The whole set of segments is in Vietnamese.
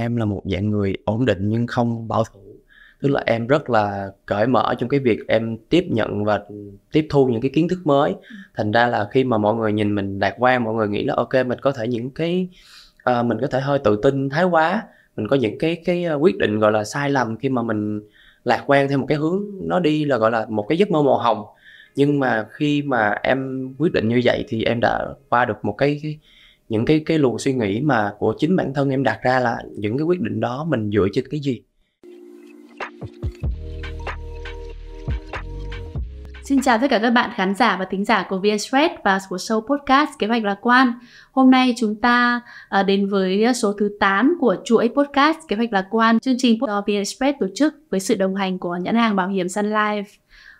em là một dạng người ổn định nhưng không bảo thủ tức là em rất là cởi mở trong cái việc em tiếp nhận và tiếp thu những cái kiến thức mới thành ra là khi mà mọi người nhìn mình lạc quan mọi người nghĩ là ok mình có thể những cái uh, mình có thể hơi tự tin thái quá mình có những cái cái ờ, quyết định gọi là sai lầm khi mà mình lạc quan theo một cái hướng nó đi là gọi là một cái giấc mơ màu hồng nhưng mà khi mà em quyết định như vậy thì em đã qua được một cái, cái những cái cái luồng suy nghĩ mà của chính bản thân em đặt ra là những cái quyết định đó mình dựa trên cái gì Xin chào tất cả các bạn khán giả và thính giả của VSRed và của show podcast Kế hoạch lạc quan. Hôm nay chúng ta à, đến với số thứ 8 của chuỗi podcast Kế hoạch lạc quan, chương trình do VSRed tổ chức với sự đồng hành của nhãn hàng bảo hiểm Sun Life.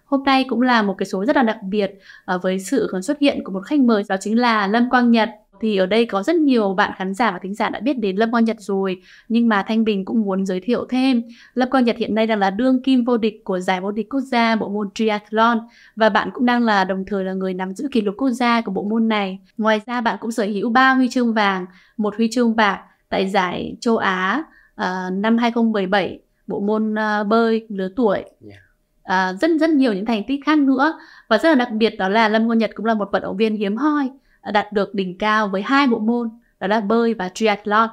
Hôm nay cũng là một cái số rất là đặc biệt à, với sự xuất hiện của một khách mời đó chính là Lâm Quang Nhật thì ở đây có rất nhiều bạn khán giả và thính giả đã biết đến Lâm Quang Nhật rồi nhưng mà Thanh Bình cũng muốn giới thiệu thêm Lâm Quang Nhật hiện nay đang là đương kim vô địch của giải vô địch quốc gia bộ môn triathlon và bạn cũng đang là đồng thời là người nắm giữ kỷ lục quốc gia của bộ môn này ngoài ra bạn cũng sở hữu 3 huy chương vàng một huy chương bạc tại giải châu Á uh, năm 2017 bộ môn uh, bơi lứa tuổi yeah à, rất rất nhiều những thành tích khác nữa và rất là đặc biệt đó là Lâm Ngôn Nhật cũng là một vận động viên hiếm hoi đạt được đỉnh cao với hai bộ môn, đó là bơi và triathlon.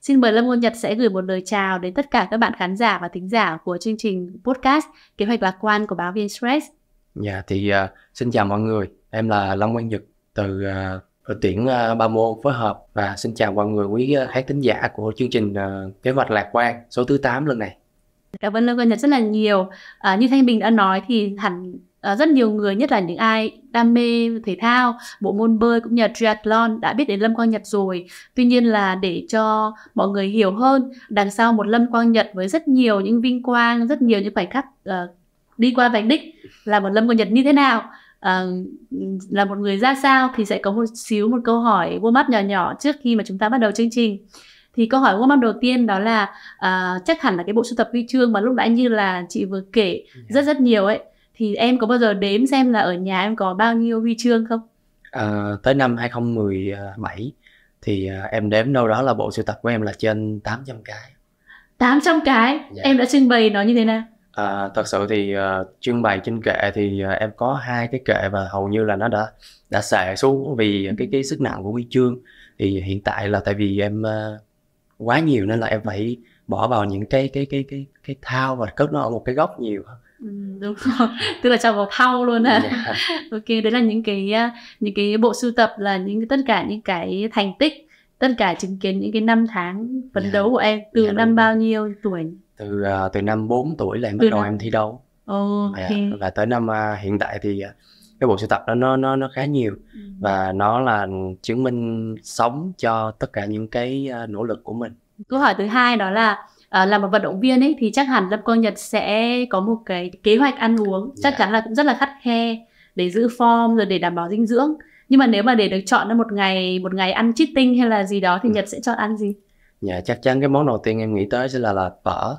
Xin mời Lâm Ngôn Nhật sẽ gửi một lời chào đến tất cả các bạn khán giả và thính giả của chương trình podcast Kế hoạch lạc quan của báo viên Stress. Dạ yeah, thì uh, xin chào mọi người, em là Lâm Quang Nhật từ uh, tuyển uh, ba môn phối hợp và xin chào mọi người quý uh, khán thính giả của chương trình uh, Kế hoạch lạc quan số thứ 8 lần này. Cảm ơn Lâm Quang Nhật rất là nhiều. À, như Thanh Bình đã nói thì hẳn À, rất nhiều người nhất là những ai đam mê thể thao bộ môn bơi cũng như là triathlon đã biết đến lâm quang nhật rồi tuy nhiên là để cho mọi người hiểu hơn đằng sau một lâm quang nhật với rất nhiều những vinh quang rất nhiều những khoảnh khắc uh, đi qua vạch đích là một lâm quang nhật như thế nào uh, là một người ra sao thì sẽ có một xíu một câu hỏi warm mắt nhỏ nhỏ trước khi mà chúng ta bắt đầu chương trình thì câu hỏi warm up đầu tiên đó là uh, chắc hẳn là cái bộ sưu tập huy chương mà lúc nãy như là chị vừa kể dạ. rất rất nhiều ấy thì em có bao giờ đếm xem là ở nhà em có bao nhiêu huy chương không? À, tới năm 2017 thì à, em đếm đâu đó là bộ sưu tập của em là trên 800 cái. 800 cái? Dạ. Em đã trưng bày nó như thế nào? À, thật sự thì uh, trưng bày trên kệ thì uh, em có hai cái kệ và hầu như là nó đã đã xệ xuống vì cái cái sức nặng của huy chương thì hiện tại là tại vì em uh, quá nhiều nên là em phải bỏ vào những cái cái cái cái cái thao và cất nó ở một cái góc nhiều Ừ, đúng rồi tức là cho vào thau luôn à yeah. Dạ. ok đấy là những cái à, những cái bộ sưu tập là những tất cả những cái thành tích tất cả chứng kiến những cái năm tháng phấn yeah. Dạ. đấu của em từ yeah, dạ, năm bao nhiêu tuổi từ uh, từ năm 4 tuổi là em từ bắt đầu năm... em thi đấu oh, okay. yeah. và tới năm uh, hiện tại thì uh, cái bộ sưu tập đó nó nó nó khá nhiều ừ. và nó là chứng minh sống cho tất cả những cái uh, nỗ lực của mình câu hỏi thứ hai đó là Ờ, là một vận động viên ấy thì chắc hẳn Lâm Quang Nhật sẽ có một cái kế hoạch ăn uống chắc yeah. Dạ. chắn là cũng rất là khắt khe để giữ form rồi để đảm bảo dinh dưỡng nhưng mà nếu mà để được chọn ra một ngày một ngày ăn cheating hay là gì đó thì ừ. Nhật sẽ chọn ăn gì? Dạ yeah, chắc chắn cái món đầu tiên em nghĩ tới sẽ là là phở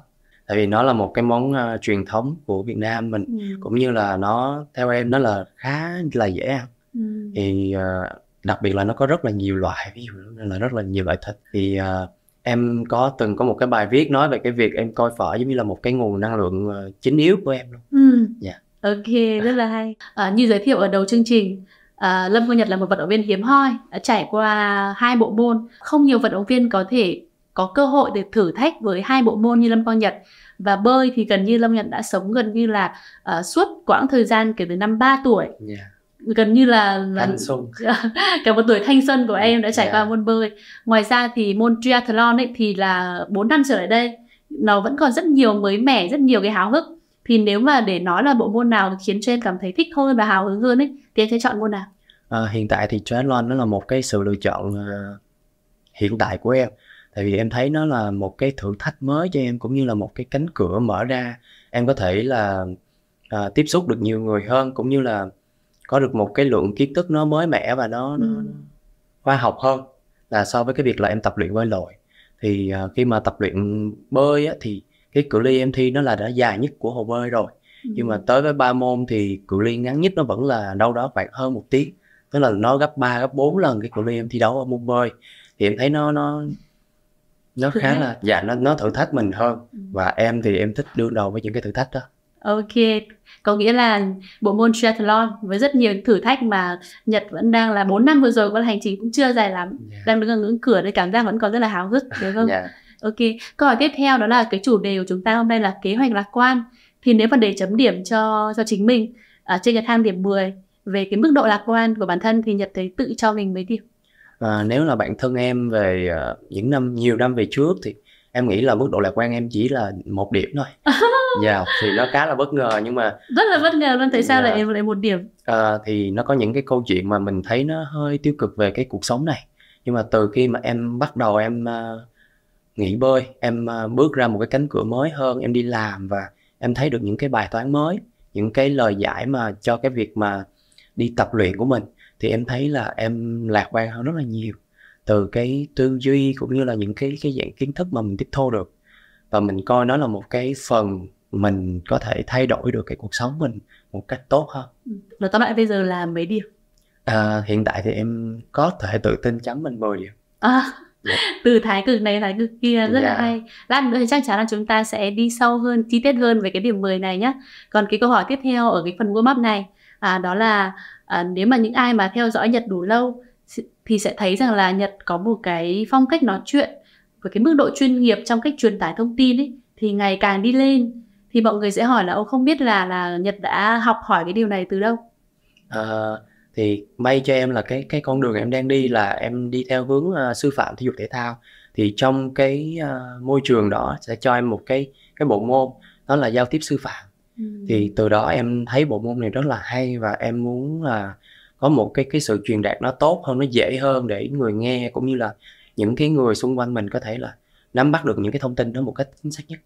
tại vì nó là một cái món uh, truyền thống của Việt Nam mình ừ. cũng như là nó theo em nó là khá là dễ ăn ừ. thì uh, đặc biệt là nó có rất là nhiều loại ví dụ là rất là nhiều loại thịt thì uh, em có từng có một cái bài viết nói về cái việc em coi phở giống như là một cái nguồn năng lượng ờ, chính yếu của em luôn. Ừ. Yeah. Dạ. Ok, rất là hay. À, như giới thiệu ở đầu chương trình, à, Lâm Quang Nhật là một vận động viên hiếm hoi, à, trải qua hai bộ môn. Không nhiều vận động viên có thể có cơ hội để thử thách với hai bộ môn như Lâm Quang Nhật và bơi thì gần như Lâm Nhật đã sống gần như là uh, suốt quãng thời gian kể từ năm 3 tuổi. Yeah dạ gần như là, là cả một tuổi thanh xuân của em đã trải yeah. Dạ. qua môn bơi ngoài ra thì môn triathlon ấy thì là 4 năm trở lại đây nó vẫn còn rất nhiều mới mẻ rất nhiều cái háo hức thì nếu mà để nói là bộ môn nào khiến cho em cảm thấy thích hơn và hào hứng hơn ấy thì em sẽ chọn môn nào à, hiện tại thì triathlon nó là một cái sự lựa chọn à, hiện tại của em tại vì em thấy nó là một cái thử thách mới cho em cũng như là một cái cánh cửa mở ra em có thể là uh, tiếp xúc được nhiều người hơn cũng như là có được một cái lượng kiến thức nó mới mẻ và nó, ừ. nó khoa học hơn là so với cái việc là em tập luyện bơi lội thì uh, khi mà tập luyện bơi á, thì cái cự ly em thi nó là đã dài nhất của hồ bơi rồi ừ. nhưng mà tới với ba môn thì cự ly ngắn nhất nó vẫn là đâu đó khoảng hơn một tiếng tức là nó gấp 3, gấp 4 lần cái cự ly em thi đấu ở môn bơi thì em thấy nó nó nó khá là dạ nó nó thử thách mình hơn ừ. và em thì em thích đương đầu với những cái thử thách đó Ok, có nghĩa là bộ môn triathlon với rất nhiều thử thách mà Nhật vẫn đang là 4 năm vừa rồi con hành trình cũng chưa dài lắm, yeah. Dạ. đang đứng ở ngưỡng cửa nên cảm giác vẫn còn rất là háo hức đúng không? Yeah. Dạ. Ok, câu hỏi tiếp theo đó là cái chủ đề của chúng ta hôm nay là kế hoạch lạc quan. Thì nếu mà để chấm điểm cho cho chính mình ở à, trên cái thang điểm 10 về cái mức độ lạc quan của bản thân thì Nhật thấy tự cho mình mấy điểm? À, nếu là bản thân em về uh, những năm nhiều năm về trước thì em nghĩ là mức độ lạc quan em chỉ là một điểm thôi dạ yeah, thì nó khá là bất ngờ nhưng mà rất là bất ngờ luôn tại sao yeah. Dạ. lại lại một điểm à, thì nó có những cái câu chuyện mà mình thấy nó hơi tiêu cực về cái cuộc sống này nhưng mà từ khi mà em bắt đầu em uh, nghỉ bơi em uh, bước ra một cái cánh cửa mới hơn em đi làm và em thấy được những cái bài toán mới những cái lời giải mà cho cái việc mà đi tập luyện của mình thì em thấy là em lạc quan hơn rất là nhiều từ cái tư duy cũng như là những cái cái dạng kiến thức mà mình tiếp thu được và mình coi nó là một cái phần mình có thể thay đổi được cái cuộc sống mình một cách tốt hơn Là ừ. tóm lại bây giờ là mấy điểm à, hiện tại thì em có thể tự tin chấm mình 10 điểm à, yeah. Dạ. từ thái cực này thái cực kia rất yeah. là dạ. hay lát nữa thì chắc chắn là chúng ta sẽ đi sâu hơn chi tiết hơn về cái điểm 10 này nhé còn cái câu hỏi tiếp theo ở cái phần warm up này à, đó là à, nếu mà những ai mà theo dõi nhật đủ lâu thì sẽ thấy rằng là nhật có một cái phong cách nói chuyện với cái mức độ chuyên nghiệp trong cách truyền tải thông tin ấy thì ngày càng đi lên thì mọi người sẽ hỏi là ông không biết là là Nhật đã học hỏi cái điều này từ đâu à, thì may cho em là cái cái con đường em đang đi là em đi theo hướng uh, sư phạm thể dục thể thao thì trong cái uh, môi trường đó sẽ cho em một cái cái bộ môn đó là giao tiếp sư phạm ừ. thì từ đó em thấy bộ môn này rất là hay và em muốn là có một cái cái sự truyền đạt nó tốt hơn nó dễ hơn để người nghe cũng như là những cái người xung quanh mình có thể là nắm bắt được những cái thông tin đó một cách chính xác nhất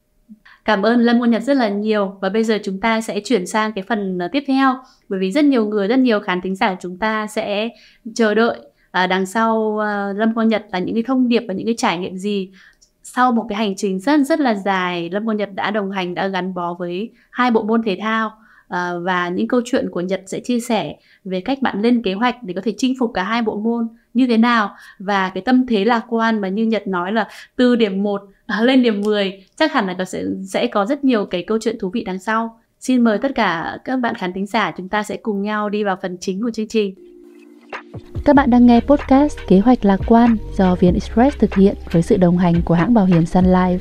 Cảm ơn Lâm Ngôn Nhật rất là nhiều và bây giờ chúng ta sẽ chuyển sang cái phần ờ, tiếp theo bởi vì rất nhiều người, rất nhiều khán thính giả chúng ta sẽ chờ đợi à, đằng sau à, Lâm Ngôn Nhật là những cái thông điệp và những cái trải nghiệm gì sau một cái hành trình rất rất là dài Lâm Ngôn Nhật đã đồng hành đã gắn bó với hai bộ môn thể thao à, và những câu chuyện của Nhật sẽ chia sẻ về cách bạn lên kế hoạch để có thể chinh phục cả hai bộ môn như thế nào và cái tâm thế lạc quan mà như Nhật nói là từ điểm 1 à, lên điểm 10 chắc hẳn là nó sẽ sẽ có rất nhiều cái câu chuyện thú vị đằng sau. Xin mời tất cả các bạn khán thính giả chúng ta sẽ cùng nhau đi vào phần chính của chương trình. Các bạn đang nghe podcast Kế hoạch lạc quan do VN Express thực hiện với sự đồng hành của hãng bảo hiểm Sun Life.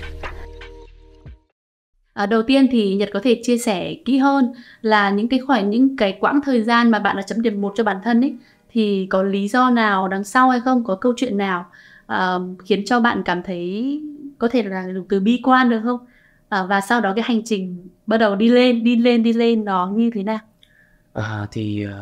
À, đầu tiên thì Nhật có thể chia sẻ kỹ hơn là những cái khoảng những cái quãng thời gian mà bạn đã chấm điểm một cho bản thân ấy thì có lý do nào đằng sau hay không có câu chuyện nào uh, khiến cho bạn cảm thấy có thể là dùng từ bi quan được không uh, và sau đó cái hành trình bắt đầu đi lên đi lên đi lên nó như thế nào à, thì uh,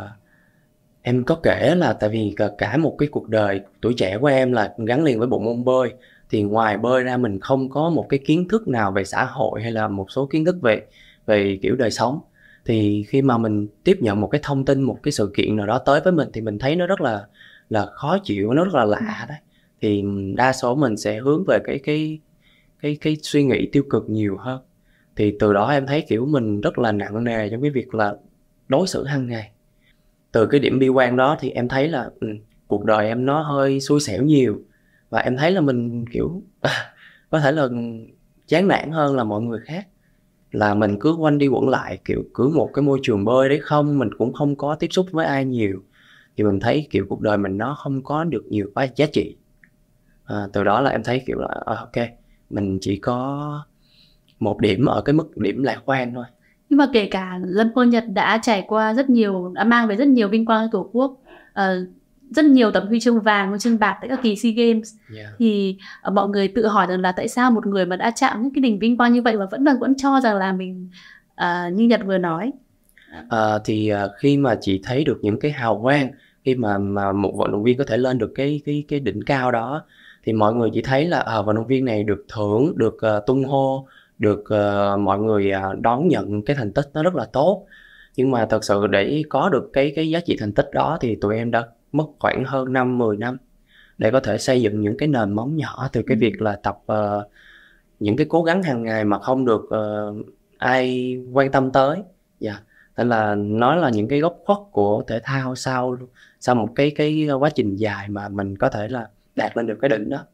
em có kể là tại vì cả, cả một cái cuộc đời tuổi trẻ của em là gắn liền với bộ môn bơi thì ngoài bơi ra mình không có một cái kiến thức nào về xã hội hay là một số kiến thức về về kiểu đời sống thì khi mà mình tiếp nhận một cái thông tin một cái sự kiện nào đó tới với mình thì mình thấy nó rất là là khó chịu nó rất là lạ ừ. đấy thì đa số mình sẽ hướng về cái cái cái cái suy nghĩ tiêu cực nhiều hơn thì từ đó em thấy kiểu mình rất là nặng nề trong cái việc là đối xử hàng ngày từ cái điểm bi quan đó thì em thấy là ừ, cuộc đời em nó hơi xui xẻo nhiều và em thấy là mình kiểu có thể là chán nản hơn là mọi người khác là mình cứ quanh đi quẩn lại kiểu cứ một cái môi trường bơi đấy không mình cũng không có tiếp xúc với ai nhiều thì mình thấy kiểu cuộc đời mình nó không có được nhiều cái giá trị à, từ đó là em thấy kiểu là à, ok mình chỉ có một điểm ở cái mức điểm lạc quan thôi nhưng mà kể cả lâm quân Nhật đã trải qua rất nhiều đã mang về rất nhiều vinh quang cho tổ quốc uh, rất nhiều tấm huy chương vàng huy chương bạc tại các kỳ sea games yeah. thì uh, mọi người tự hỏi rằng là tại sao một người mà đã chạm những cái đỉnh vinh quang như vậy mà vẫn là vẫn cho rằng là mình uh, như nhật vừa nói uh, thì uh, khi mà chị thấy được những cái hào quang khi mà mà một vận động viên có thể lên được cái cái cái đỉnh cao đó thì mọi người chỉ thấy là à, vận động viên này được thưởng được uh, tung hô được uh, mọi người uh, đón nhận cái thành tích nó rất là tốt nhưng mà thật sự để có được cái cái giá trị thành tích đó thì tụi em đã mất khoảng hơn 5 10 năm để có thể xây dựng những cái nền móng nhỏ từ cái ừ. việc là tập uh, những cái cố gắng hàng ngày mà không được uh, ai quan tâm tới. Dạ. Yeah. Nên là nó là những cái góc khuất của thể thao sau sau một cái cái quá trình dài mà mình có thể là đạt lên được cái đỉnh đó.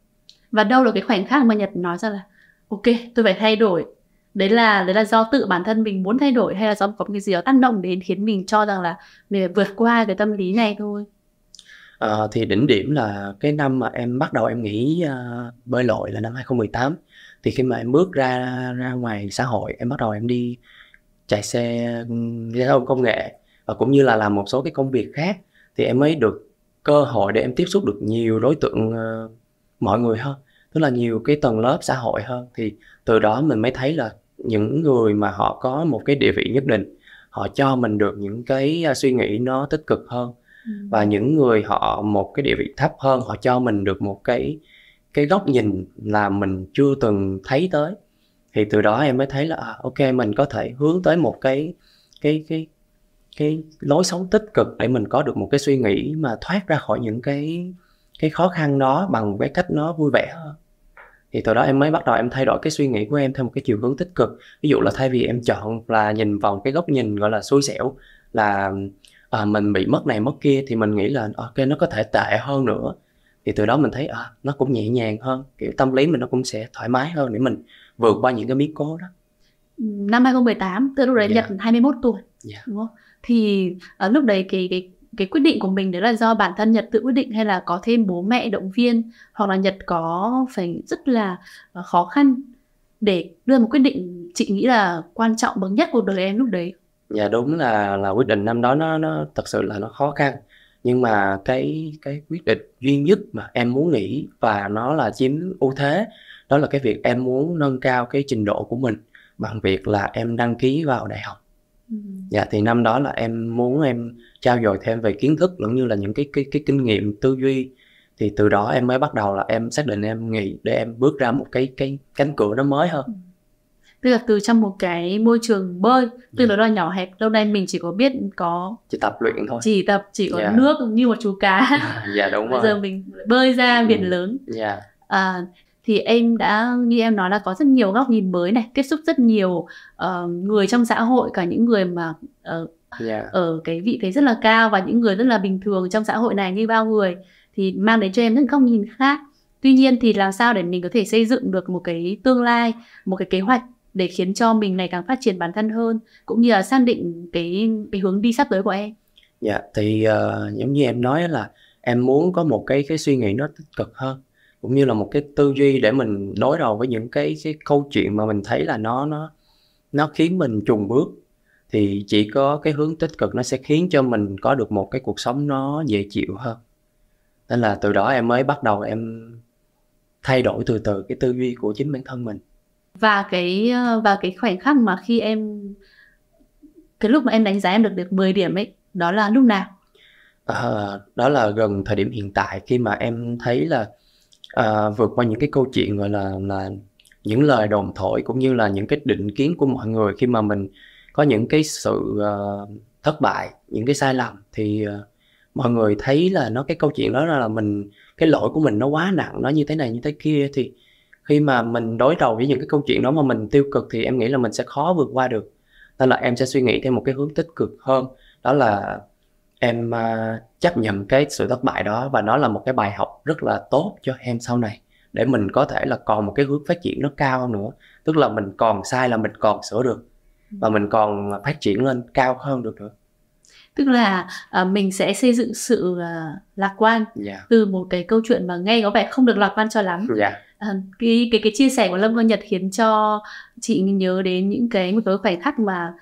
Và đâu là cái khoảnh khắc mà Nhật nói ra là ok, tôi phải thay đổi, đấy là đấy là do tự bản thân mình muốn thay đổi hay là do có một cái gì đó tác động đến khiến mình cho rằng là mình phải vượt qua cái tâm lý này thôi Ờ, thì đỉnh điểm là cái năm mà em bắt đầu em nghĩ a, ờ, bơi lội là năm 2018. Thì khi mà em bước ra ra ngoài xã hội, em bắt đầu em đi chạy xe, giao thông công nghệ và cũng như là làm một số cái công việc khác thì em mới được cơ hội để em tiếp xúc được nhiều đối tượng, ờ, mọi người hơn, tức là nhiều cái tầng lớp xã hội hơn. Thì từ đó mình mới thấy là những người mà họ có một cái địa vị nhất định, họ cho mình được những cái, a, ờ, suy nghĩ nó tích cực hơn và những người họ một cái địa vị thấp hơn họ cho mình được một cái cái góc nhìn là mình chưa từng thấy tới thì từ đó em mới thấy là à, ok mình có thể hướng tới một cái cái cái cái lối sống tích cực để mình có được một cái suy nghĩ mà thoát ra khỏi những cái cái khó khăn đó bằng một cái cách nó vui vẻ hơn thì từ đó em mới bắt đầu em thay đổi cái suy nghĩ của em theo một cái chiều hướng tích cực ví dụ là thay vì em chọn là nhìn vào cái góc nhìn gọi là xui xẻo là à, mình bị mất này mất kia thì mình nghĩ là à, ok nó có thể tệ hơn nữa thì từ đó mình thấy à, nó cũng nhẹ nhàng hơn kiểu tâm lý mình nó cũng sẽ thoải mái hơn để mình vượt qua những cái biến cố đó năm 2018 từ lúc đấy yeah. Dạ. Nhật 21 tuổi yeah. Dạ. đúng không thì ở à, lúc đấy cái cái cái quyết định của mình đấy là do bản thân Nhật tự quyết định hay là có thêm bố mẹ động viên hoặc là Nhật có phải rất là à, khó khăn để đưa một quyết định chị nghĩ là quan trọng bậc nhất của đời em lúc đấy dạ đúng là là quyết định năm đó nó nó thật sự là nó khó khăn nhưng mà cái cái quyết định duy nhất mà em muốn nghĩ và nó là chiếm ưu thế đó là cái việc em muốn nâng cao cái trình độ của mình bằng việc là em đăng ký vào đại học ừ. dạ thì năm đó là em muốn em trao dồi thêm về kiến thức cũng như là những cái cái cái kinh nghiệm tư duy thì từ đó em mới bắt đầu là em xác định em nghỉ để em bước ra một cái cái cánh cửa nó mới hơn ừ tức là từ trong một cái môi trường bơi tức yeah. Dạ. là đòi nhỏ hẹp lâu nay mình chỉ có biết có chỉ tập luyện thôi chỉ tập chỉ có yeah. Dạ. nước như một chú cá dạ yeah, đúng rồi bây giờ mình bơi ra ừ. biển ừ. lớn yeah. Dạ. à, thì em đã như em nói là có rất nhiều góc nhìn mới này tiếp xúc rất nhiều uh, người trong xã hội cả những người mà ở ờ, yeah. ở cái vị thế rất là cao và những người rất là bình thường trong xã hội này như bao người thì mang đến cho em những góc nhìn khác tuy nhiên thì làm sao để mình có thể xây dựng được một cái tương lai một cái kế hoạch để khiến cho mình ngày càng phát triển bản thân hơn cũng như là xác định cái cái hướng đi sắp tới của em dạ thì uh, giống như em nói là em muốn có một cái cái suy nghĩ nó tích cực hơn cũng như là một cái tư duy để mình đối đầu với những cái cái câu chuyện mà mình thấy là nó nó nó khiến mình trùng bước thì chỉ có cái hướng tích cực nó sẽ khiến cho mình có được một cái cuộc sống nó dễ chịu hơn nên là từ đó em mới bắt đầu em thay đổi từ từ cái tư duy của chính bản thân mình và cái ờ, và cái khoảnh khắc mà khi em cái lúc mà em đánh giá em được được 10 điểm ấy đó là lúc nào à, đó là gần thời điểm hiện tại khi mà em thấy là à, vượt qua những cái câu chuyện gọi là là những lời đồn thổi cũng như là những cái định kiến của mọi người khi mà mình có những cái sự uh, thất bại những cái sai lầm thì uh, mọi người thấy là nó cái câu chuyện đó là mình cái lỗi của mình nó quá nặng nó như thế này như thế kia thì khi mà mình đối đầu với những cái câu chuyện đó mà mình tiêu cực thì em nghĩ là mình sẽ khó vượt qua được nên là em sẽ suy nghĩ theo một cái hướng tích cực hơn đó là em uh, chấp nhận cái sự thất bại đó và nó là một cái bài học rất là tốt cho em sau này để mình có thể là còn một cái hướng phát triển nó cao hơn nữa tức là mình còn sai là mình còn sửa được ừ. và mình còn phát triển lên cao hơn được nữa tức là uh, mình sẽ xây dựng sự uh, lạc quan yeah. Dạ. từ một cái câu chuyện mà nghe có vẻ không được lạc quan cho lắm yeah dạ. Ờ, cái cái cái chia sẻ của Lâm Quang Nhật khiến cho chị nhớ đến những cái một số khoảnh khắc mà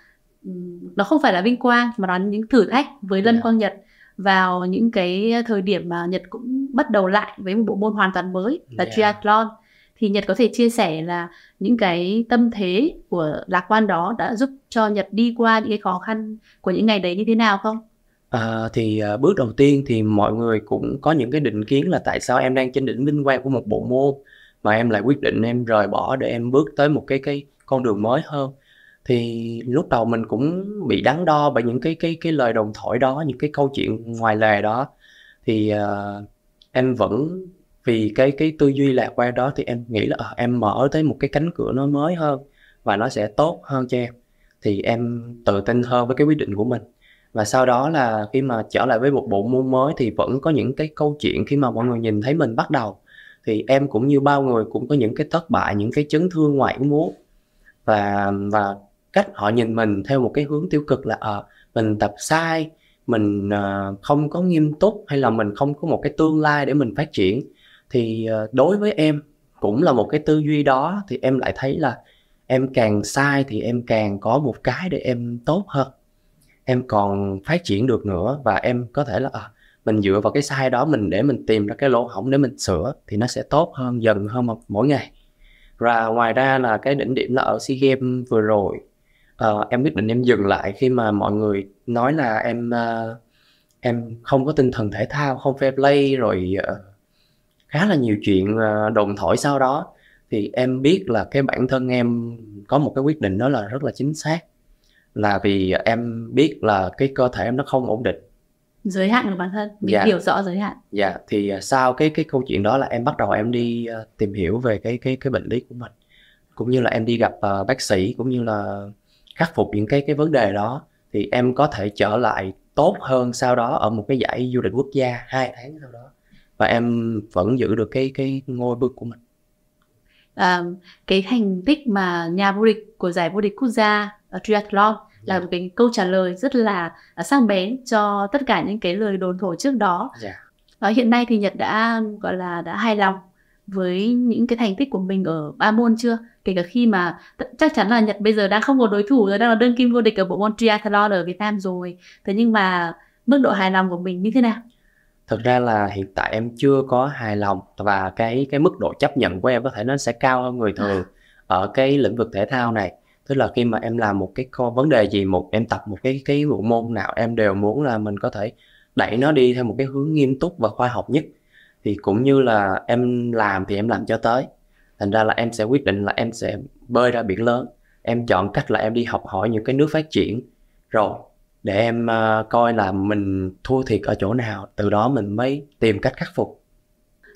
nó không phải là vinh quang mà nó những thử thách với Lâm yeah. Dạ. Quang Nhật vào những cái thời điểm mà Nhật cũng bắt đầu lại với một bộ môn hoàn toàn mới là yeah. Dạ. triathlon thì Nhật có thể chia sẻ là những cái tâm thế của lạc quan đó đã giúp cho Nhật đi qua những cái khó khăn của những ngày đấy như thế nào không? À, thì à, bước đầu tiên thì mọi người cũng có những cái định kiến là tại sao em đang trên đỉnh vinh quang của một bộ môn mà em lại quyết định em rời bỏ để em bước tới một cái cái con đường mới hơn thì lúc đầu mình cũng bị đắn đo bởi những cái cái cái lời đồng thổi đó những cái câu chuyện ngoài lề đó thì uh, em vẫn vì cái cái tư duy lạc quan đó thì em nghĩ là uh, em mở tới một cái cánh cửa nó mới hơn và nó sẽ tốt hơn cho em thì em tự tin hơn với cái quyết định của mình và sau đó là khi mà trở lại với một bộ môn mới thì vẫn có những cái câu chuyện khi mà mọi người nhìn thấy mình bắt đầu thì em cũng như bao người cũng có những cái thất bại những cái chấn thương ngoại ý muốn và và cách họ nhìn mình theo một cái hướng tiêu cực là à, mình tập sai mình à, không có nghiêm túc hay là mình không có một cái tương lai để mình phát triển thì à, đối với em cũng là một cái tư duy đó thì em lại thấy là em càng sai thì em càng có một cái để em tốt hơn em còn phát triển được nữa và em có thể là à, mình dựa vào cái sai đó mình để mình tìm ra cái lỗ hổng để mình sửa thì nó sẽ tốt hơn dần hơn một mỗi ngày và ngoài ra là cái đỉnh điểm là ở sea games vừa rồi uh, em quyết định em dừng lại khi mà mọi người nói là em uh, em không có tinh thần thể thao không fair play rồi uh, khá là nhiều chuyện uh, đồn thổi sau đó thì em biết là cái bản thân em có một cái quyết định đó là rất là chính xác là vì em biết là cái cơ thể em nó không ổn định giới hạn của bản thân mình yeah. Dạ. hiểu rõ giới hạn dạ yeah. thì à, sau cái cái câu chuyện đó là em bắt đầu em đi à, tìm hiểu về cái cái cái bệnh lý của mình cũng như là em đi gặp à, bác sĩ cũng như là khắc phục những cái cái vấn đề đó thì em có thể trở lại tốt hơn sau đó ở một cái giải du lịch quốc gia hai tháng sau đó và em vẫn giữ được cái cái ngôi bước của mình à, cái thành tích mà nhà vô địch của giải vô địch quốc gia ờ, triathlon là một cái câu trả lời rất là à, sang bén cho tất cả những cái lời đồn thổi trước đó dạ. Và hiện nay thì Nhật đã gọi là đã hài lòng với những cái thành tích của mình ở ba môn chưa kể cả khi mà chắc chắn là Nhật bây giờ đang không có đối thủ rồi đang là đơn kim vô địch ở bộ môn triathlon ở Việt Nam rồi thế nhưng mà mức độ hài lòng của mình như thế nào thực ra là hiện tại em chưa có hài lòng và cái cái mức độ chấp nhận của em có thể nó sẽ cao hơn người thường à. ở cái lĩnh vực thể thao này tức là khi mà em làm một cái vấn đề gì một em tập một cái cái bộ môn nào em đều muốn là mình có thể đẩy nó đi theo một cái hướng nghiêm túc và khoa học nhất thì cũng như là em làm thì em làm cho tới thành ra là em sẽ quyết định là em sẽ bơi ra biển lớn em chọn cách là em đi học hỏi những cái nước phát triển rồi để em uh, coi là mình thua thiệt ở chỗ nào từ đó mình mới tìm cách khắc phục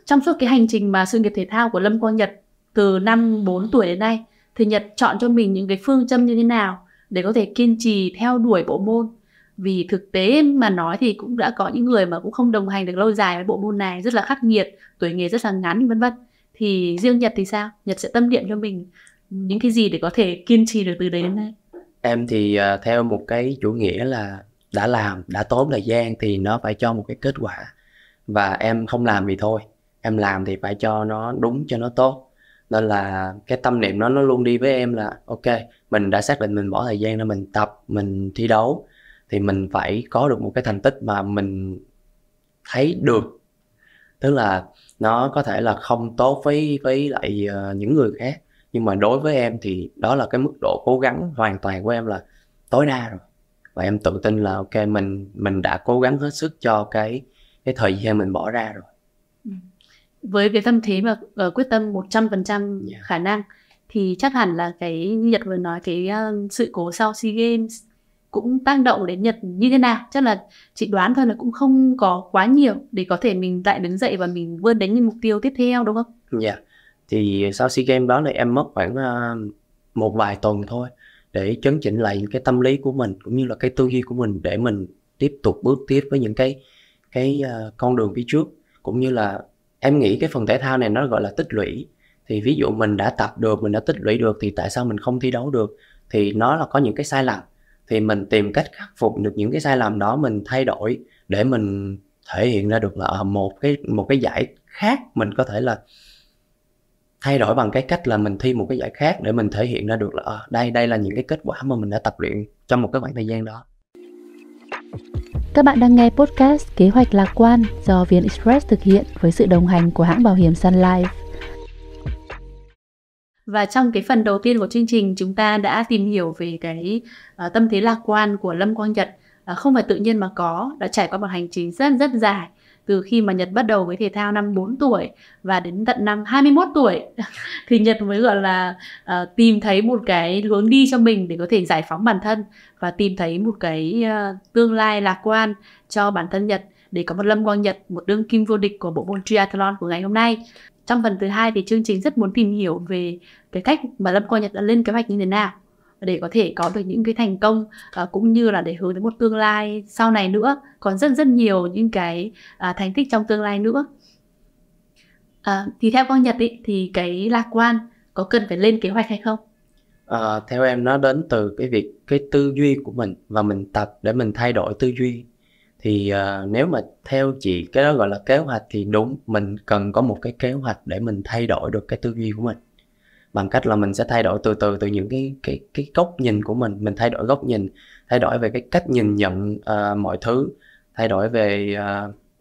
trong suốt cái hành trình mà sự nghiệp thể thao của Lâm Quang Nhật từ năm 4 tuổi đến nay thì Nhật chọn cho mình những cái phương châm như thế nào để có thể kiên trì theo đuổi bộ môn vì thực tế mà nói thì cũng đã có những người mà cũng không đồng hành được lâu dài với bộ môn này rất là khắc nghiệt tuổi nghề rất là ngắn vân vân thì riêng Nhật thì sao Nhật sẽ tâm niệm cho mình những cái gì để có thể kiên trì được từ đấy đến nay em thì uh, theo một cái chủ nghĩa là đã làm đã tốn thời gian thì nó phải cho một cái kết quả và em không làm thì thôi em làm thì phải cho nó đúng cho nó tốt nên là cái tâm niệm đó nó luôn đi với em là ok mình đã xác định mình bỏ thời gian để mình tập mình thi đấu thì mình phải có được một cái thành tích mà mình thấy được tức là nó có thể là không tốt với với lại ờ, những người khác nhưng mà đối với em thì đó là cái mức độ cố gắng hoàn toàn của em là tối đa rồi và em tự tin là ok mình mình đã cố gắng hết sức cho cái cái thời gian mình bỏ ra rồi ừ với cái tâm thế mà uh, quyết tâm 100% yeah. khả năng thì chắc hẳn là cái Nhật vừa nói cái uh, sự cố sau SEA Games cũng tác động đến Nhật như thế nào chắc là chị đoán thôi là cũng không có quá nhiều để có thể mình lại đứng dậy và mình vươn đến những mục tiêu tiếp theo đúng không? Dạ yeah. thì sau SEA Games đó là em mất khoảng uh, một vài tuần thôi để chấn chỉnh lại những cái tâm lý của mình cũng như là cái tư duy của mình để mình tiếp tục bước tiếp với những cái cái uh, con đường phía trước cũng như là em nghĩ cái phần thể thao này nó gọi là tích lũy thì ví dụ mình đã tập được mình đã tích lũy được thì tại sao mình không thi đấu được thì nó là có những cái sai lầm thì mình tìm cách khắc phục được những cái sai lầm đó mình thay đổi để mình thể hiện ra được là ờ, một cái một cái giải khác mình có thể là thay đổi bằng cái cách là mình thi một cái giải khác để mình thể hiện ra được là à, đây đây là những cái kết quả mà mình đã tập luyện trong một cái khoảng thời gian đó các bạn đang nghe podcast Kế hoạch lạc quan do VN Express thực hiện với sự đồng hành của hãng bảo hiểm Sun Life. Và trong cái phần đầu tiên của chương trình chúng ta đã tìm hiểu về cái uh, tâm thế lạc quan của Lâm Quang Nhật uh, không phải tự nhiên mà có, đã trải qua một hành trình rất rất dài từ khi mà Nhật bắt đầu với thể thao năm 4 tuổi và đến tận năm 21 tuổi thì Nhật mới gọi là uh, tìm thấy một cái hướng đi cho mình để có thể giải phóng bản thân và tìm thấy một cái uh, tương lai lạc quan cho bản thân Nhật để có một Lâm Quang Nhật, một đương kim vô địch của bộ môn triathlon của ngày hôm nay. Trong phần thứ hai thì chương trình rất muốn tìm hiểu về cái cách mà Lâm Quang Nhật đã lên kế hoạch như thế nào để có thể có được những cái thành công uh, cũng như là để hướng đến một tương lai sau này nữa còn rất rất nhiều những cái uh, thành tích trong tương lai nữa À, thì theo quang nhật ý, thì cái lạc quan có cần phải lên kế hoạch hay không à, theo em nó đến từ cái việc cái tư duy của mình và mình tập để mình thay đổi tư duy thì uh, nếu mà theo chị cái đó gọi là kế hoạch thì đúng mình cần có một cái kế hoạch để mình thay đổi được cái tư duy của mình bằng cách là mình sẽ thay đổi từ từ từ những cái cái cái góc nhìn của mình mình thay đổi góc nhìn thay đổi về cái cách nhìn nhận uh, mọi thứ thay đổi về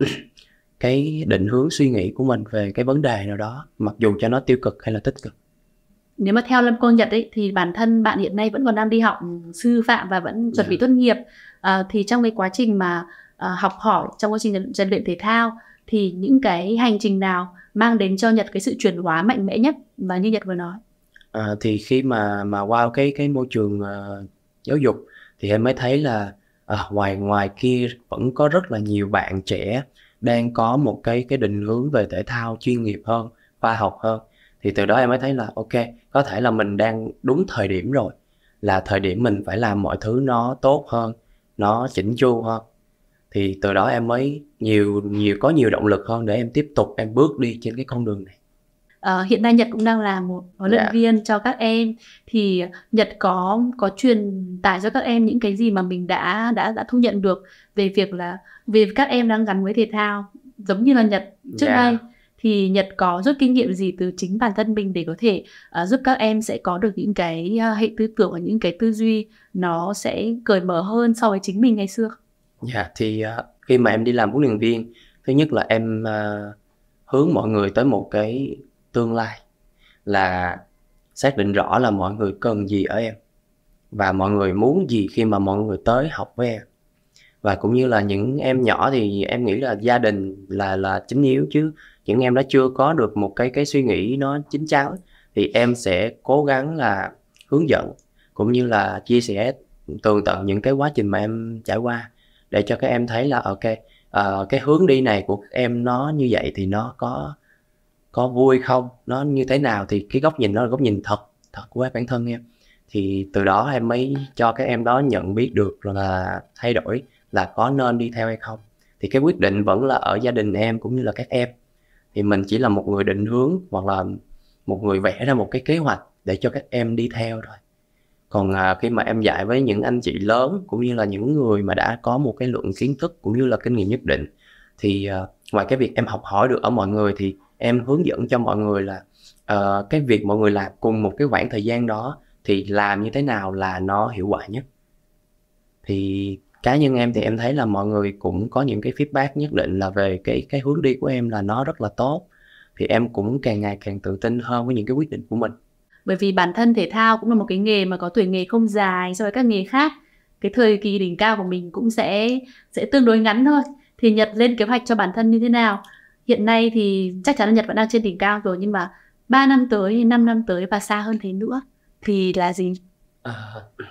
uh, cái định hướng suy nghĩ của mình về cái vấn đề nào đó mặc dù cho nó tiêu cực hay là tích cực nếu mà theo lâm Quang nhật ấy thì bản thân bạn hiện nay vẫn còn đang đi học sư phạm và vẫn chuẩn bị dạ. tốt nghiệp à, thì trong cái quá trình mà à, học hỏi trong quá trình rèn luyện thể thao thì những cái hành trình nào mang đến cho Nhật cái sự chuyển hóa mạnh mẽ nhất mà như Nhật vừa nói? À, thì khi mà mà qua cái cái môi trường uh, giáo dục thì em mới thấy là à, ngoài ngoài kia vẫn có rất là nhiều bạn trẻ đang có một cái cái định hướng về thể thao chuyên nghiệp hơn, khoa học hơn. Thì từ đó em mới thấy là ok, có thể là mình đang đúng thời điểm rồi, là thời điểm mình phải làm mọi thứ nó tốt hơn, nó chỉnh chu hơn thì từ đó em mới nhiều nhiều có nhiều động lực hơn để em tiếp tục em bước đi trên cái con đường này à, hiện nay Nhật cũng đang là một huấn luyện yeah. Dạ. viên cho các em thì Nhật có có truyền tải cho các em những cái gì mà mình đã đã đã thu nhận được về việc là về các em đang gắn với thể thao giống như là Nhật trước yeah. Dạ. đây thì Nhật có rút kinh nghiệm gì từ chính bản thân mình để có thể uh, giúp các em sẽ có được những cái uh, hệ tư tưởng và những cái tư duy nó sẽ cởi mở hơn so với chính mình ngày xưa? Dạ yeah, thì uh, khi mà em đi làm huấn luyện viên, thứ nhất là em uh, hướng mọi người tới một cái tương lai là xác định rõ là mọi người cần gì ở em và mọi người muốn gì khi mà mọi người tới học với em và cũng như là những em nhỏ thì em nghĩ là gia đình là là chính yếu chứ những em đã chưa có được một cái cái suy nghĩ nó chính chắn thì em sẽ cố gắng là hướng dẫn cũng như là chia sẻ tường tận những cái quá trình mà em trải qua để cho các em thấy là ok uh, cái hướng đi này của các em nó như vậy thì nó có có vui không nó như thế nào thì cái góc nhìn đó là góc nhìn thật thật của bản thân em thì từ đó em mới cho các em đó nhận biết được rồi là thay đổi là có nên đi theo hay không thì cái quyết định vẫn là ở gia đình em cũng như là các em thì mình chỉ là một người định hướng hoặc là một người vẽ ra một cái kế hoạch để cho các em đi theo thôi còn à, khi mà em dạy với những anh chị lớn cũng như là những người mà đã có một cái lượng kiến thức cũng như là kinh nghiệm nhất định thì à, ngoài cái việc em học hỏi được ở mọi người thì em hướng dẫn cho mọi người là uh, cái việc mọi người làm cùng một cái khoảng thời gian đó thì làm như thế nào là nó hiệu quả nhất thì cá nhân em thì em thấy là mọi người cũng có những cái feedback nhất định là về cái cái hướng đi của em là nó rất là tốt thì em cũng càng ngày càng tự tin hơn với những cái quyết định của mình bởi vì bản thân thể thao cũng là một cái nghề mà có tuổi nghề không dài so với các nghề khác cái thời kỳ đỉnh cao của mình cũng sẽ sẽ tương đối ngắn thôi thì Nhật lên kế hoạch cho bản thân như thế nào hiện nay thì chắc chắn là Nhật vẫn đang trên đỉnh cao rồi nhưng mà 3 năm tới 5 năm tới và xa hơn thế nữa thì là gì à,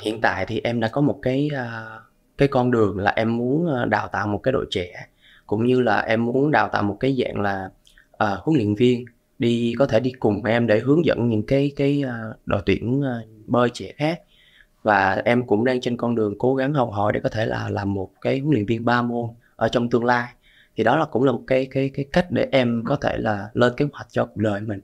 hiện tại thì em đã có một cái uh, cái con đường là em muốn à, đào tạo một cái đội trẻ cũng như là em muốn đào tạo một cái dạng là uh, huấn luyện viên đi có thể đi cùng em để hướng dẫn những cái cái ờ, đội tuyển ờ, bơi trẻ khác và em cũng đang trên con đường cố gắng học hỏi để có thể là làm một cái huấn luyện viên ba môn ở trong tương lai thì đó là cũng là một cái cái cái cách để em có thể là lên kế hoạch cho cuộc đời mình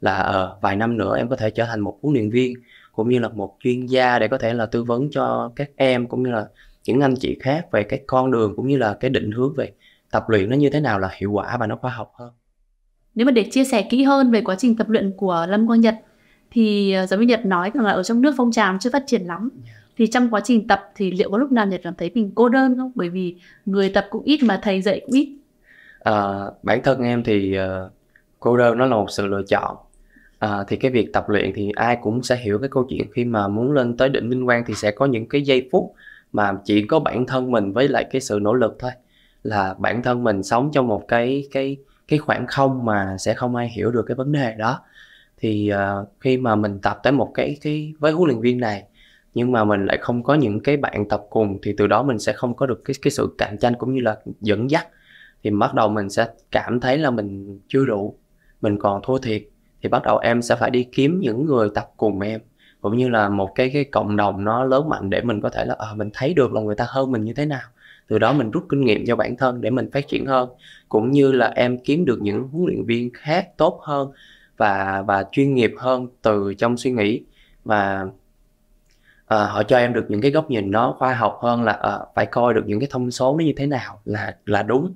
là uh, vài năm nữa em có thể trở thành một huấn luyện viên cũng như là một chuyên gia để có thể là tư vấn cho các em cũng như là những anh chị khác về cái con đường cũng như là cái định hướng về tập luyện nó như thế nào là hiệu quả và nó khoa học hơn nếu mà để chia sẻ kỹ hơn về quá trình tập luyện của Lâm Quang Nhật thì ờ, giáo viên Nhật nói rằng là ở trong nước phong trào chưa phát triển lắm. Thì trong quá trình tập thì liệu có lúc nào Nhật cảm thấy mình cô đơn không? Bởi vì người tập cũng ít mà thầy dạy cũng ít. À, bản thân em thì uh, cô đơn nó là một sự lựa chọn. À, thì cái việc tập luyện thì ai cũng sẽ hiểu cái câu chuyện khi mà muốn lên tới đỉnh vinh quang thì sẽ có những cái giây phút mà chỉ có bản thân mình với lại cái sự nỗ lực thôi là bản thân mình sống trong một cái cái cái khoảng không mà sẽ không ai hiểu được cái vấn đề đó thì uh, khi mà mình tập tới một cái cái với huấn luyện viên này nhưng mà mình lại không có những cái bạn tập cùng thì từ đó mình sẽ không có được cái cái sự cạnh tranh cũng như là dẫn dắt thì bắt đầu mình sẽ cảm thấy là mình chưa đủ mình còn thua thiệt thì bắt đầu em sẽ phải đi kiếm những người tập cùng em cũng như là một cái cái cộng đồng nó lớn mạnh để mình có thể là à, mình thấy được là người ta hơn mình như thế nào từ đó mình rút kinh nghiệm cho bản thân để mình phát triển hơn cũng như là em kiếm được những huấn luyện viên khác tốt hơn và và chuyên nghiệp hơn từ trong suy nghĩ và à, họ cho em được những cái góc nhìn nó khoa học hơn là à, phải coi được những cái thông số nó như thế nào là là đúng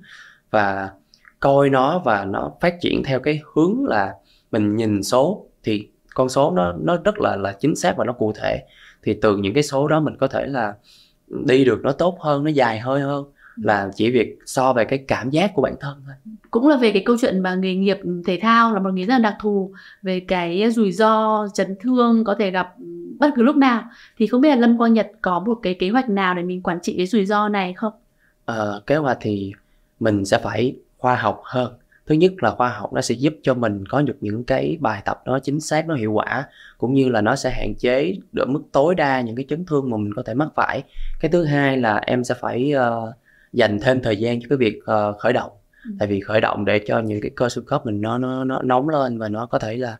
và coi nó và nó phát triển theo cái hướng là mình nhìn số thì con số nó nó rất là là chính xác và nó cụ thể thì từ những cái số đó mình có thể là đi được nó tốt hơn nó dài hơi hơn ừ. là chỉ việc so về cái cảm giác của bản thân thôi cũng là về cái câu chuyện mà nghề nghiệp thể thao là một nghề rất là đặc thù về cái rủi ro chấn thương có thể gặp bất cứ lúc nào thì không biết là lâm quang nhật có một cái kế hoạch nào để mình quản trị cái rủi ro này không ờ, kế hoạch thì mình sẽ phải khoa học hơn thứ nhất là khoa học nó sẽ giúp cho mình có được những cái bài tập nó chính xác nó hiệu quả cũng như là nó sẽ hạn chế được mức tối đa những cái chấn thương mà mình có thể mắc phải cái thứ hai là em sẽ phải uh, dành thêm thời gian cho cái việc uh, khởi động ừ. tại vì khởi động để cho những cái cơ xương khớp mình nó nó nó nóng lên và nó có thể là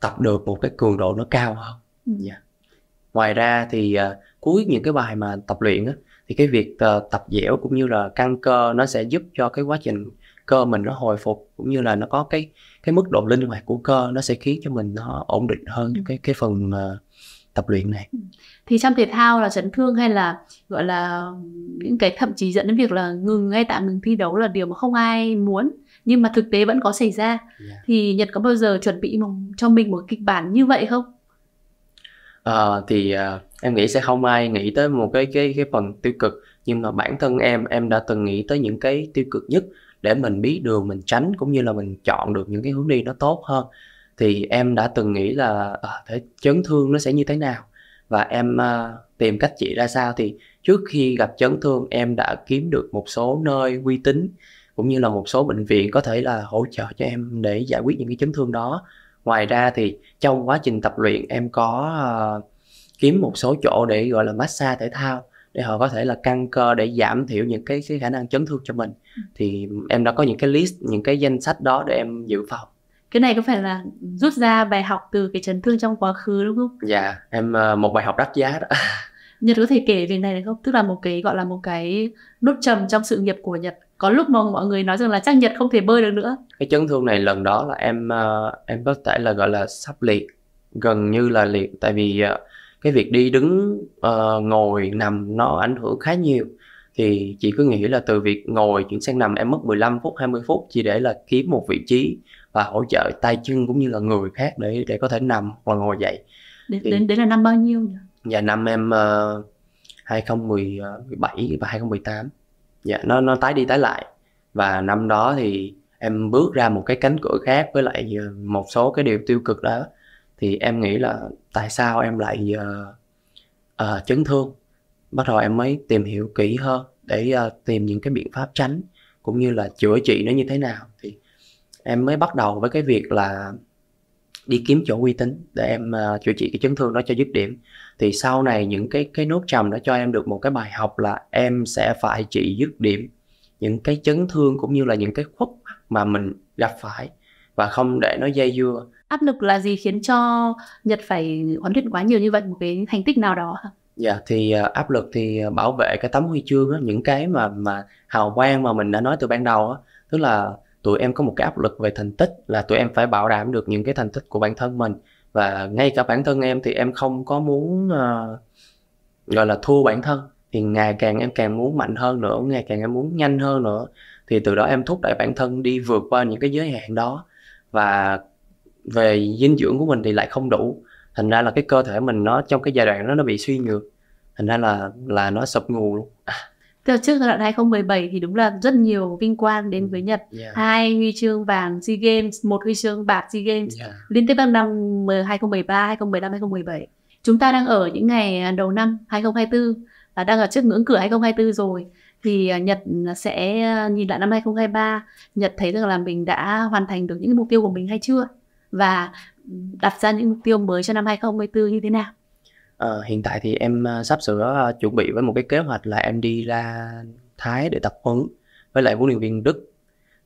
tập được một cái cường độ nó cao hơn yeah. Ừ. Dạ. ngoài ra thì uh, cuối những cái bài mà tập luyện á, thì cái việc uh, tập dẻo cũng như là căng cơ nó sẽ giúp cho cái quá trình cơ mình nó hồi phục cũng như là nó có cái cái mức độ linh hoạt của cơ nó sẽ khiến cho mình nó ổn định hơn ừ. cái cái phần uh, tập luyện này ừ. thì trong thể thao là chấn thương hay là gọi là những cái thậm chí dẫn đến việc là ngừng ngay tạm ngừng thi đấu là điều mà không ai muốn nhưng mà thực tế vẫn có xảy ra yeah. Dạ. thì nhật có bao giờ chuẩn bị cho mình một kịch bản như vậy không à, thì à, em nghĩ sẽ không ai nghĩ tới một cái cái cái phần tiêu cực nhưng mà bản thân em em đã từng nghĩ tới những cái tiêu cực nhất để mình biết đường mình tránh cũng như là mình chọn được những cái hướng đi nó tốt hơn thì em đã từng nghĩ là à, thế chấn thương nó sẽ như thế nào và em uh, tìm cách trị ra sao thì trước khi gặp chấn thương em đã kiếm được một số nơi uy tín cũng như là một số bệnh viện có thể là hỗ trợ cho em để giải quyết những cái chấn thương đó ngoài ra thì trong quá trình tập luyện em có uh, kiếm một số chỗ để gọi là massage thể thao để họ có thể là căng cơ để giảm thiểu những cái, cái khả năng chấn thương cho mình thì em đã có những cái list những cái danh sách đó để em dự phòng cái này có phải là rút ra bài học từ cái chấn thương trong quá khứ đúng không? Dạ, yeah, em ờ, một bài học đắt giá đó. Nhật có thể kể về này được không? Tức là một cái gọi là một cái nút trầm trong sự nghiệp của Nhật. Có lúc mà mọi người nói rằng là chắc Nhật không thể bơi được nữa. Cái chấn thương này lần đó là em ờ, em có thể là gọi là sắp liệt, gần như là liệt tại vì ờ, cái việc đi đứng uh, ngồi nằm nó ảnh hưởng khá nhiều thì chị cứ nghĩ là từ việc ngồi chuyển sang nằm em mất 15 phút 20 phút chỉ để là kiếm một vị trí và hỗ trợ tay chân cũng như là người khác để để có thể nằm hoặc ngồi dậy để, thì, đến đến là năm bao nhiêu nhỉ? Dạ năm em uh, ờ, 2017 ờ, và 2018 dạ nó nó tái đi tái lại và năm đó thì em bước ra một cái cánh cửa khác với lại một số cái điều tiêu cực đó thì em nghĩ là tại sao em lại uh, uh, chấn thương bắt đầu em mới tìm hiểu kỹ hơn để uh, tìm những cái biện pháp tránh cũng như là chữa trị nó như thế nào thì em mới bắt đầu với cái việc là đi kiếm chỗ uy tín để em uh, chữa trị cái chấn thương đó cho dứt điểm thì sau này những cái cái nốt trầm đó cho em được một cái bài học là em sẽ phải trị dứt điểm những cái chấn thương cũng như là những cái khuất mà mình gặp phải và không để nó dây dưa áp lực là gì khiến cho Nhật phải huấn luyện quá nhiều như vậy một cái thành tích nào đó hả? Dạ thì à, áp lực thì à, bảo vệ cái tấm huy chương đó những cái mà mà hào quang mà mình đã nói từ ban đầu á, tức là tụi em có một cái áp lực về thành tích là tụi em phải bảo đảm được những cái thành tích của bản thân mình và ngay cả bản thân em thì em không có muốn uh, gọi là thua bản thân thì ngày càng em càng muốn mạnh hơn nữa ngày càng em muốn nhanh hơn nữa thì từ đó em thúc đẩy bản thân đi vượt qua những cái giới hạn đó và về dinh dưỡng của mình thì lại không đủ thành ra là cái cơ thể mình nó trong cái giai đoạn đó nó bị suy nhược thành ra là là nó sập ngủ luôn Tức trước giai đoạn 2017 thì đúng là rất nhiều vinh quang đến ừ, với Nhật. Yeah. Hai huy chương vàng SEA Games, một huy chương bạc SEA Games yeah. liên tiếp các năm 2013, 2015, 2017. Chúng ta đang ở những ngày à, đầu năm 2024 là đang ở trước ngưỡng cửa 2024 rồi thì à, Nhật à, sẽ nhìn lại năm 2023, Nhật thấy rằng là mình đã hoàn thành được những mục tiêu của mình hay chưa? và đặt ra những mục tiêu mới cho năm 2024 như thế nào? Ờ, hiện tại thì em ờ, sắp sửa ờ, chuẩn bị với một cái kế hoạch là em đi ra Thái để tập huấn với lại huấn luyện viên Đức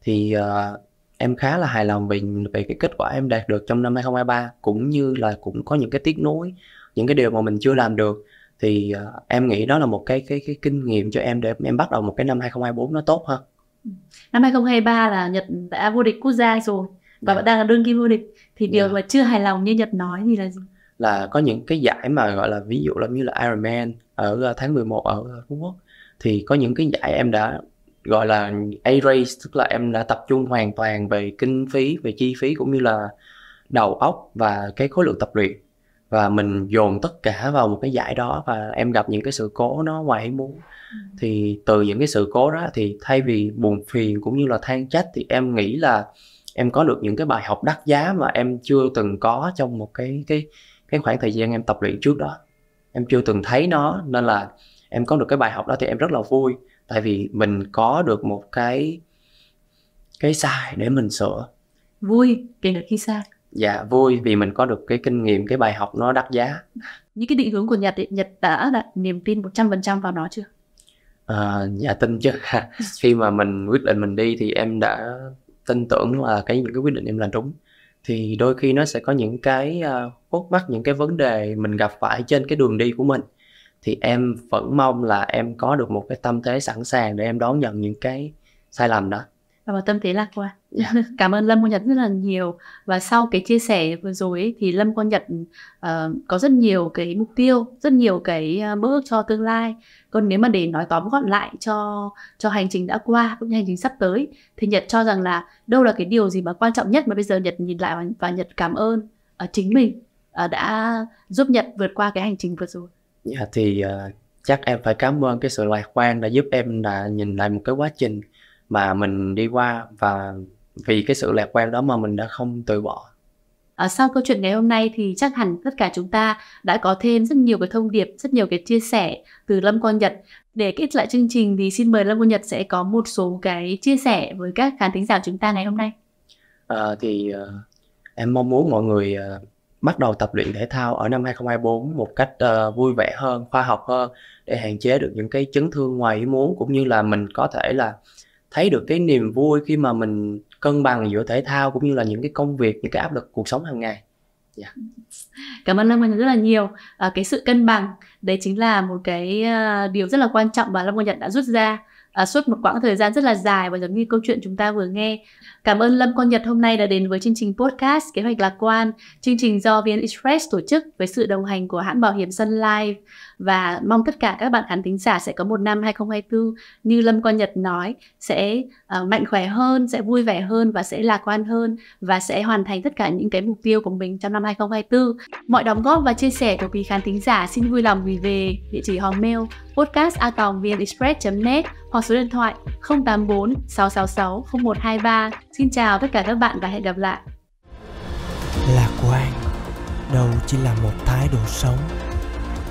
thì uh, em khá là hài lòng về về cái kết quả em đạt được trong năm 2023 cũng như là cũng có những cái tiếc nuối những cái điều mà mình chưa làm được thì uh, em nghĩ đó là một cái cái cái kinh nghiệm cho em để em bắt đầu một cái năm 2024 nó tốt hơn. Ừ. Năm 2023 là Nhật đã vô địch quốc gia rồi và vẫn đang là đương kim vô địch thì điều yeah. Dạ. mà chưa hài lòng như Nhật nói thì là gì? Là có những cái giải mà gọi là ví dụ là như là Ironman ở ờ, tháng 11 ở ờ, Phú Quốc thì có những cái giải em đã gọi là A-Race tức là em đã tập trung hoàn toàn về kinh phí, về chi phí cũng như là đầu óc và cái khối lượng tập luyện và mình dồn tất cả vào một cái giải đó và em gặp những cái sự cố nó ngoài ý muốn ừ. thì từ những cái sự cố đó thì thay vì buồn phiền cũng như là than trách thì em nghĩ là em có được những cái bài học đắt giá mà em chưa từng có trong một cái cái cái khoảng thời gian em tập luyện trước đó em chưa từng thấy nó nên là em có được cái bài học đó thì em rất là vui tại vì mình có được một cái cái sai để mình sửa vui kể cả khi sai dạ vui vì mình có được cái kinh nghiệm cái bài học nó đắt giá những cái định hướng của Nhật ấy, Nhật đã đặt niềm tin 100% vào nó chưa? À, dạ tin chứ khi mà mình quyết định mình đi thì em đã tin tưởng là cái những cái quyết định em làm đúng thì đôi khi nó sẽ có những cái khúc à, uh, mắc những cái vấn đề mình gặp phải trên cái đường đi của mình thì em vẫn mong là em có được một cái tâm thế sẵn sàng để em đón nhận những cái sai lầm đó và tâm thế lạc quan yeah. Dạ. cảm ơn lâm quang nhật rất là nhiều và sau cái chia sẻ vừa rồi thì lâm quang nhật uh, có rất nhiều cái mục tiêu rất nhiều cái à, bước cho tương lai còn nếu mà để nói tóm gọn lại cho cho hành trình đã qua cũng như hành trình sắp tới thì nhật cho rằng là đâu là cái điều gì mà quan trọng nhất mà bây giờ nhật nhìn lại và nhật cảm ơn ở à, chính mình à, đã giúp nhật vượt qua cái hành trình vừa rồi yeah, dạ, thì uh, chắc em phải cảm ơn cái sự lạc quan đã giúp em đã nhìn lại một cái quá trình mà mình đi qua và vì cái sự lạc quan đó mà mình đã không từ bỏ À, sau câu chuyện ngày hôm nay thì chắc hẳn tất cả chúng ta đã có thêm rất nhiều cái thông điệp, rất nhiều cái chia sẻ từ Lâm Quang Nhật. Để kết lại chương trình thì xin mời Lâm Quang Nhật sẽ có một số cái chia sẻ với các khán thính giả chúng ta ngày hôm nay. À, thì uh, em mong muốn mọi người uh, bắt đầu tập luyện thể thao ở năm 2024 một cách uh, vui vẻ hơn, khoa học hơn để hạn chế được những cái chấn thương ngoài ý muốn cũng như là mình có thể là thấy được cái niềm vui khi mà mình cân bằng giữa thể thao cũng như là những cái công việc những cái áp lực cuộc sống hàng ngày yeah. Dạ. cảm ơn Lâm Quang Nhật rất là nhiều à, cái sự cân bằng đấy chính là một cái à, điều rất là quan trọng mà Lâm Quang nhận đã rút ra à, suốt một quãng thời gian rất là dài và giống như câu chuyện chúng ta vừa nghe. Cảm ơn Lâm Quang Nhật hôm nay đã đến với chương trình podcast Kế hoạch lạc quan, chương trình do VN Express tổ chức với sự đồng hành của hãng bảo hiểm Sun Life và mong tất cả các bạn khán thính giả sẽ có một năm 2024 như Lâm Quang Nhật nói sẽ uh, mạnh khỏe hơn, sẽ vui vẻ hơn và sẽ lạc quan hơn và sẽ hoàn thành tất cả những cái mục tiêu của mình trong năm 2024. Mọi đóng góp và chia sẻ của quý khán thính giả xin vui lòng gửi về địa chỉ hòm mail podcast.vnexpress.net hoặc số điện thoại 084 666 0123. Xin chào tất cả các bạn và hẹn gặp lại. Lạc quan, đâu chỉ là một thái độ sống,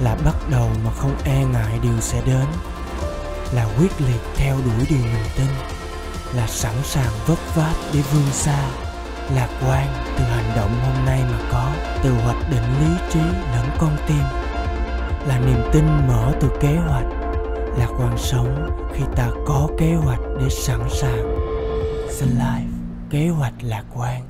là bắt đầu mà không e ngại điều sẽ đến, là quyết liệt theo đuổi điều mình tin, là sẵn sàng vất váp để vươn xa. Lạc quan từ hành động hôm nay mà có, từ hoạch định lý trí lẫn con tim là niềm tin mở từ kế hoạch lạc quan sống khi ta có kế hoạch để sẵn sàng The Life kế hoạch lạc quan